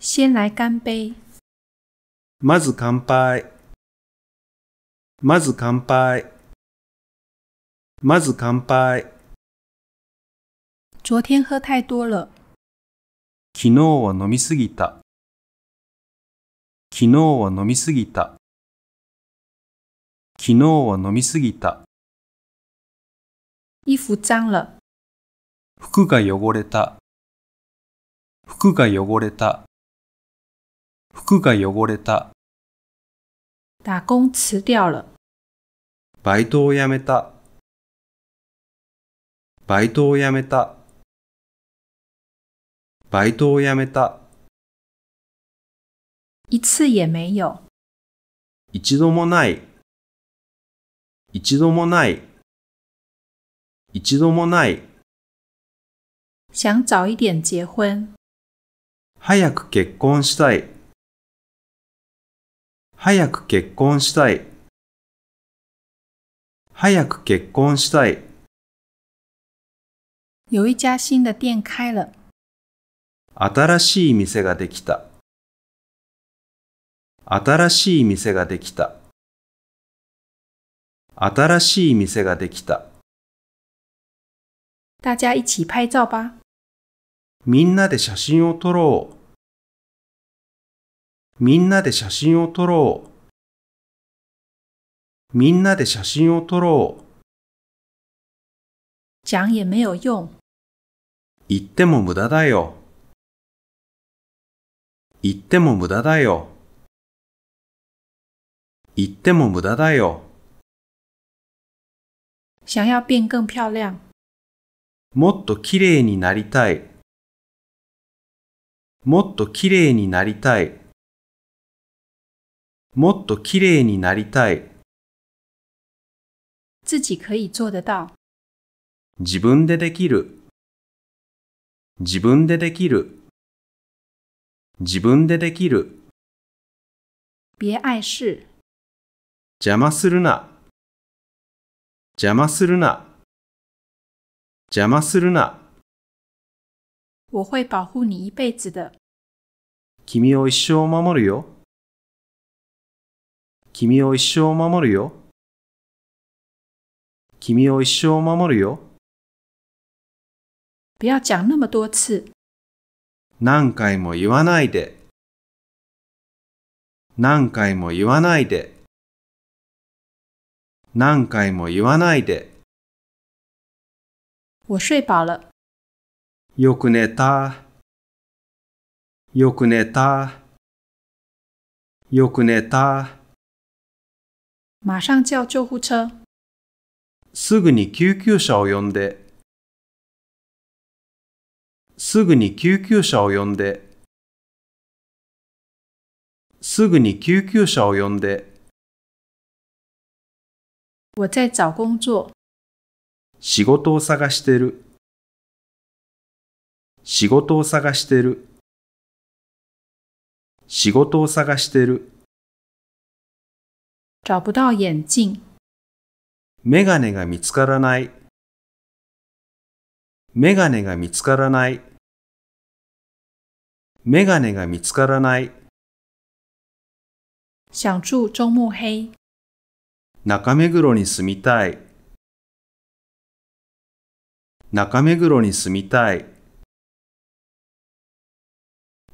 先来干杯。まず乾杯。まず乾杯。まず乾杯。昨天喝太多了。昨日は飲みすぎた。昨日は飲みすぎた。昨日は飲みすぎた。衣服脏了。服が汚れた。服が汚れた。服が汚れた。打工辞掉了。バイトを辞めた。バイトを辞めた。バイトを辞めた。一次也没有。一度もない。一度もない。一度もない。想早一点结婚。早く結婚したい。早く結婚したい。早く結婚したい。有一家新的店开了。新しい店ができた新しい店ができた新しい店ができた大家一起拍照吧みんなで写真を撮ろうみんなで写真を撮ろうみんなで写真を撮ろう。讲也没有用。言っても無駄だよ。言っても無駄だよ。言っても無駄だよ。想要变更漂亮。もっと綺麗になりたい。もっと綺麗になりたい。もっと綺麗になりたい。自己可以做得到。自分でできる。自分でできる。自分でできる。別碍事。邪魔するな。邪魔するな。邪魔するな。我会保护你一辈子的。君を一生守るよ。君を一生守るよ。君を一生守るよ。不要讲那么多次。何回も言わないで何回も言わないで何回も言わないで我睡饱了よく寝たよく寝たよく寝た马上叫救护车すぐに救急車を呼んですぐに救急車を呼んで、すぐに救急車を呼んで。我在找工作。仕事を探してる。仕事を探してる。仕事を探してる。找不到眼鏡。メガネが見つからない。メガネが見つからない。メガネが見つからない。想住中目黑。中目黒に住みたい。中目黒に住みたい。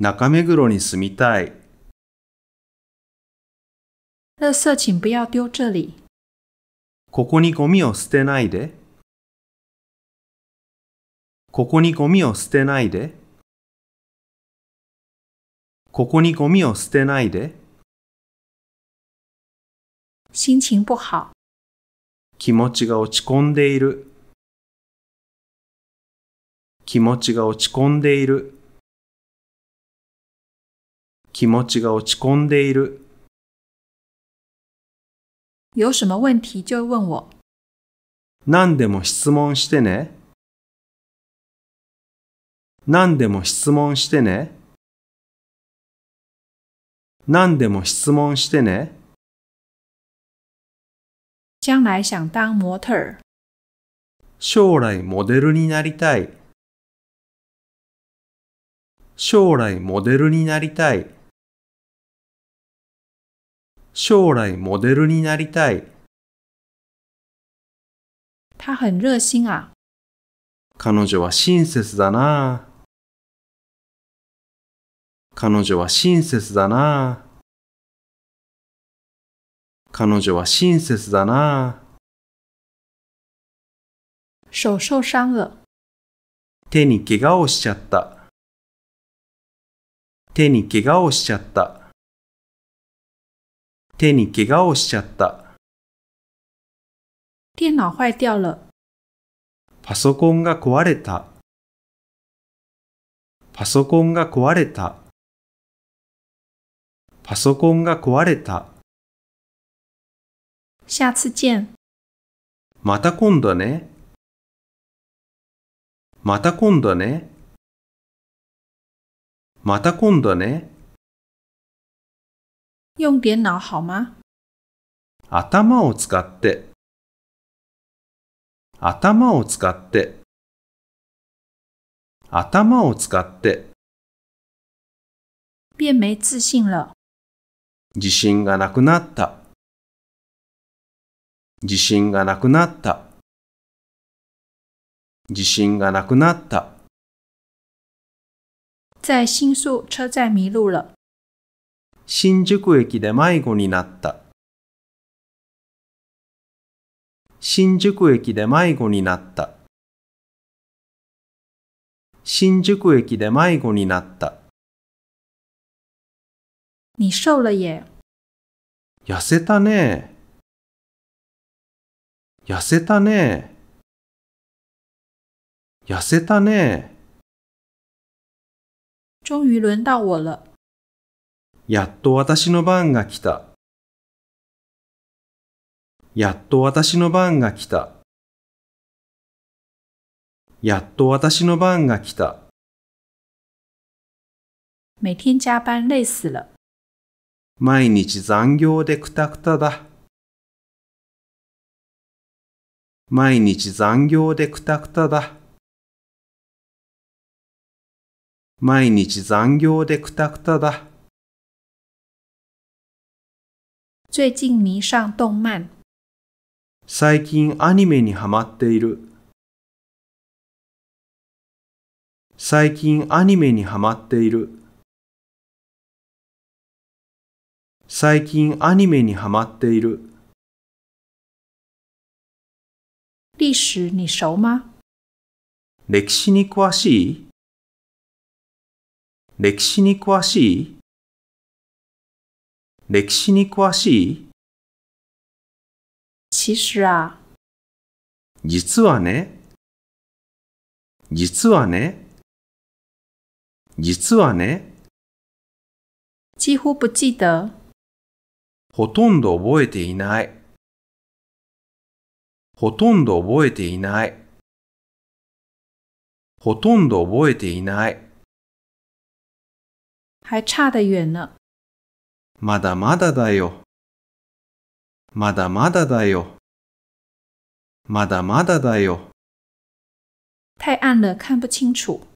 中目黒に住みたい。垃圾请不要丢这里。ここにゴミを捨てないで。ここにゴミを捨てないで。ここにゴミを捨てないで。心情不好。気持ちが落ち込んでいる。気持ちが落ち込んでいる。気持ちが落ち込んでいる。有什么问题就问我。何でも質問してね。何でも質問してね。何でも質問してね。将来想当模特儿。将来モデルになりたい。将来モデルになりたい。将来モデルになりたい。他很热心啊。彼女は親切だな。彼女は親切だな彼女は親切だな手受了。手に怪我をしちゃった。手に怪我をしちゃった。手に怪我をしちゃった。電脑坏掉了。パソコンが壊れた。パソコンが壊れた。パソコンが壊れた。下次见。また今度ね。また今度ね。また今度ね。用点脑好吗頭を使って。頭を使って。頭を使って。便没自信了。自信がなくなった。自信がなくなった。自信がなくなった。在新宿車站迷路了。新宿駅で迷子になった。新宿駅で迷子になった。新宿駅で迷子になった。你瘦了耶。痩せたね。痩せたね。痩せたね。终于轮到我了。やっと私の番が来た。やっと私の番が来た。やっと私の番が来た。每天加班累死了。毎日残業でくたくただ。毎日残業でくたくただ。毎日残業でくたくただ。最近迷上動漫。最近アニメにハマっている。最近アニメにハマっている。最近アニメにハマっている。历史に熟吗？歴史に詳しい歴史に詳しい歴史に詳しい其实啊，実はね、実はね、実はね、几乎不记得。ほとんど覚えていない。ほとんど覚えていない。ほとんど覚えていない。还差得远呢。まだまだだよ。まだまだだよ。まだまだだよ。太暗了，看不清楚。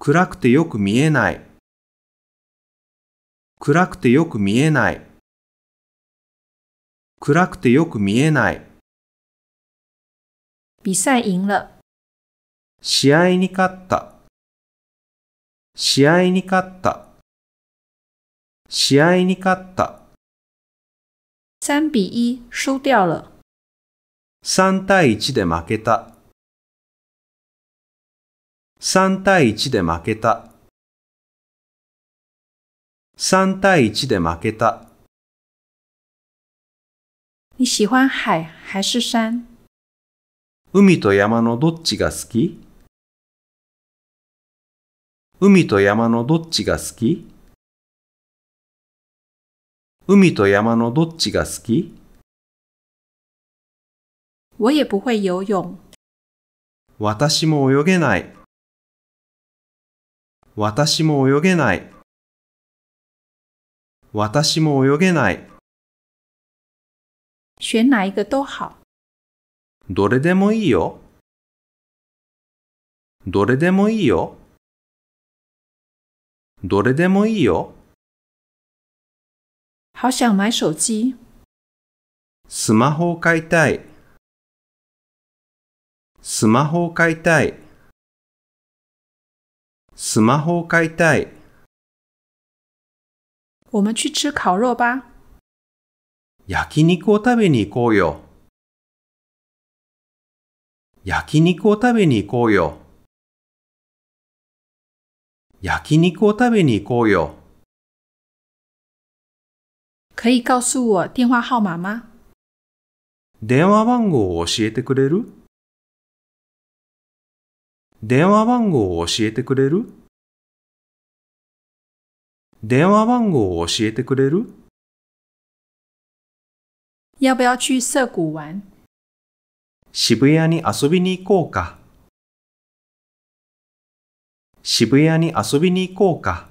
暗くてよく見えない。暗くてよく見えない。暗くてよく見えない。比赛赢了。試合に勝った。試合に勝った。試合に勝った。3比1输掉了。3対1で負けた。3対1で負けた。3対1で負けた。你喜欢海还是山海と山のどっちが好き海と山のどっちが好き海と山のどっちが好き我也不会游泳。私も泳げない。私も泳げない。私も泳げない。选哪一个都好。どれでもいいよ。どれでもいいよ。どれでもいいよ。好想买手机。スマホを買いたい。スマホを買いたい。スマホを買いたい。我们去吃烤肉吧。焼肉を食べに行こうよ。焼肉を食べに行こうよ。焼肉を食べに行こうよ。可以告诉我电话号码吗？電話番号を教えてくれる電話番号を教えてくれる電話番号を教えてくれる要不要去涩谷玩？渋谷に遊びに行こうか。渋谷に遊びに行こうか。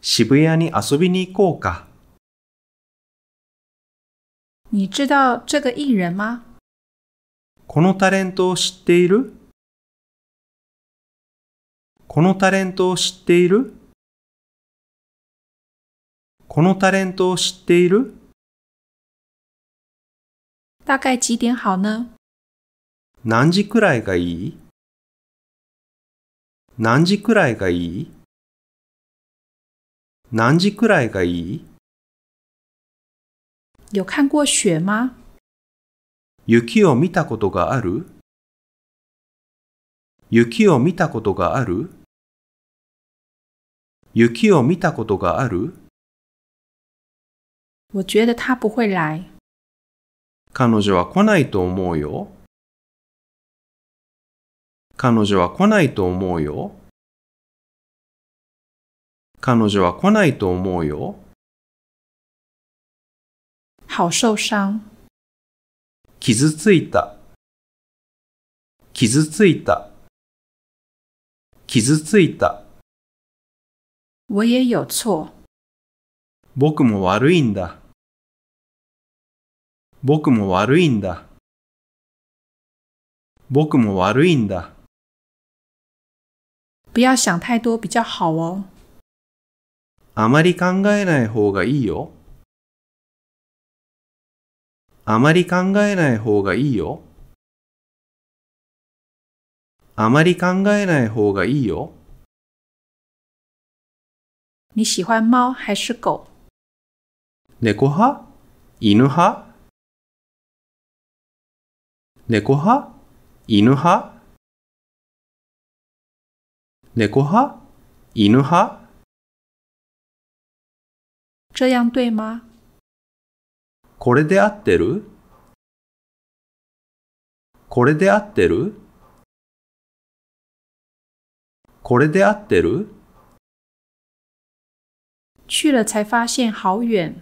渋谷に遊びに行こうか。你知道这个艺人吗？このタレントを知っているこのタレントを知っているこのタレントを知っている大概几点好呢何時くらいがいい何時くらいがいい何時くらいがいい有看过雪吗雪を見たことがある雪を見たことがある雪を見たことがある我觉得他不会来。彼女は来ないと思うよ。彼女は来ないと思うよ。彼女は来ないと思うよ。好受傷。傷ついた。傷ついた。傷ついた。我也有错。僕も悪いんだ。僕も悪いんだ。僕も悪いんだ。不要想太多比较好哦。あまり考えない方がいいよ。あまり考えない方がいいよ。あまり考えない方がいいよ。你喜欢猫还是狗？猫派犬派猫派犬派猫派犬派这样对吗これで合ってるこれで合ってるこれで合ってる去了才发现好远。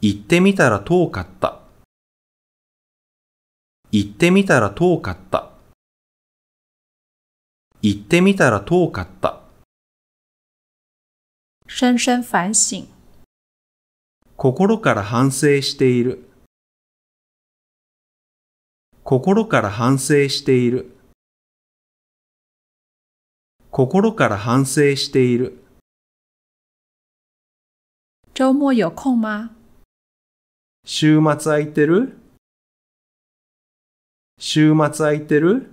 行ってみたら遠かった。行ってみたら遠かった。行ってみたら遠かった。深深反省。心から反省している。心から反省している。心から反省している。周末有空吗週末空いてる週末空いてる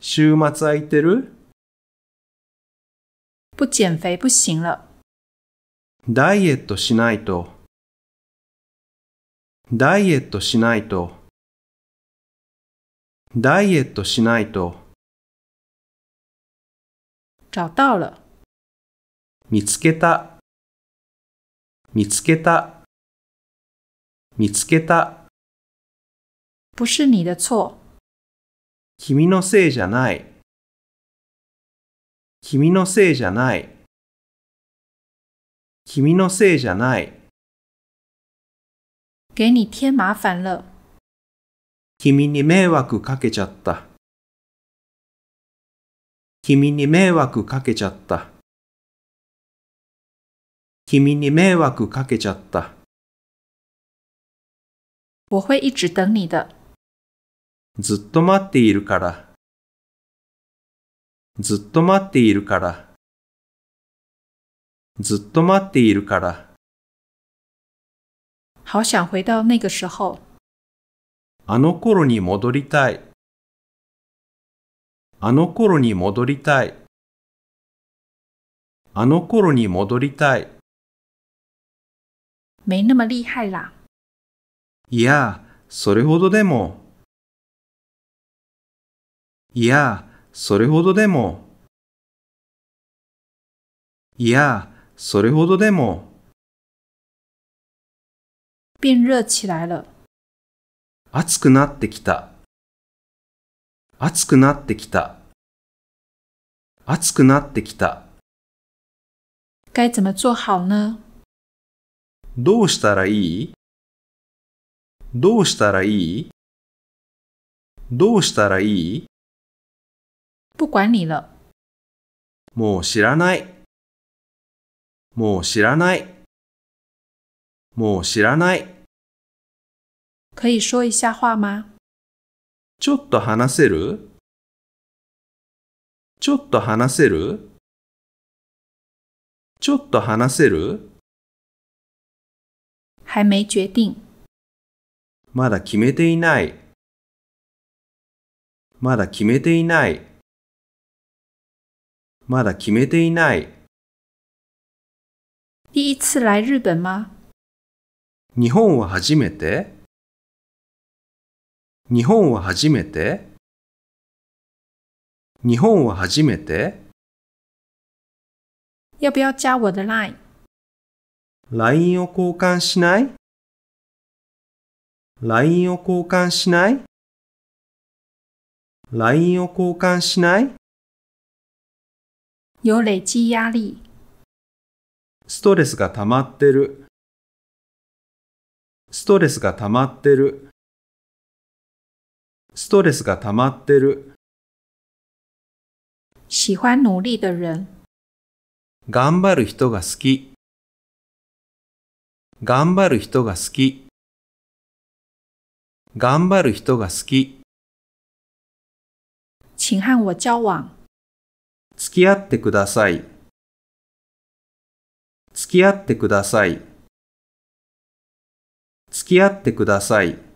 週末空いてる不减肥不行了。ダイエットしないと。ダイエットしないと。ダイエットしないと。找到了。見つけた。見つけた。見つけた。不是你的错。君のせいじゃない。君のせいじゃない。君のせいじゃない。给你添麻烦了。君に迷惑かけちゃった。君に迷惑かけちゃった。君に迷惑かけちゃった。我会一直等你的。ずっと待っているから、ずっと待っているから、ずっと待っているから。好想回到那个时候。あの頃に戻りたい。あの頃に戻りたい。あの頃に戻りたい。没那么厉害啦。いや、それほどでも。いや、それほどでも。いや、それほどでも。变热起来了。暑くなってきた。暑くなってきた。暑くなってきた。该怎么做好呢？どうしたらいいどうしたらいいどうしたらいい不管你了。もう知らない。もう知らない。もう知らない。可以说一下话吗？ちょっと話せる？ちょっと話せる？ちょっと話せる？还没决定。まだ決めていない。まだ決めていない。まだ決めていない。第一次来日本吗日本は初めて日本は初めて日本は初めて要不要加我的 LINE? LINE を交換しない ?LINE を交換しない ?LINE を交換しない有累积压力。ストレスが溜まってる。ストレスが溜まってる。ストレスが溜まってる。喜欢努力的人。頑張る人が好き。頑張る人が好き。頑張る人が好き。请和我交往。付き合ってください。付き合ってください。付き合ってください。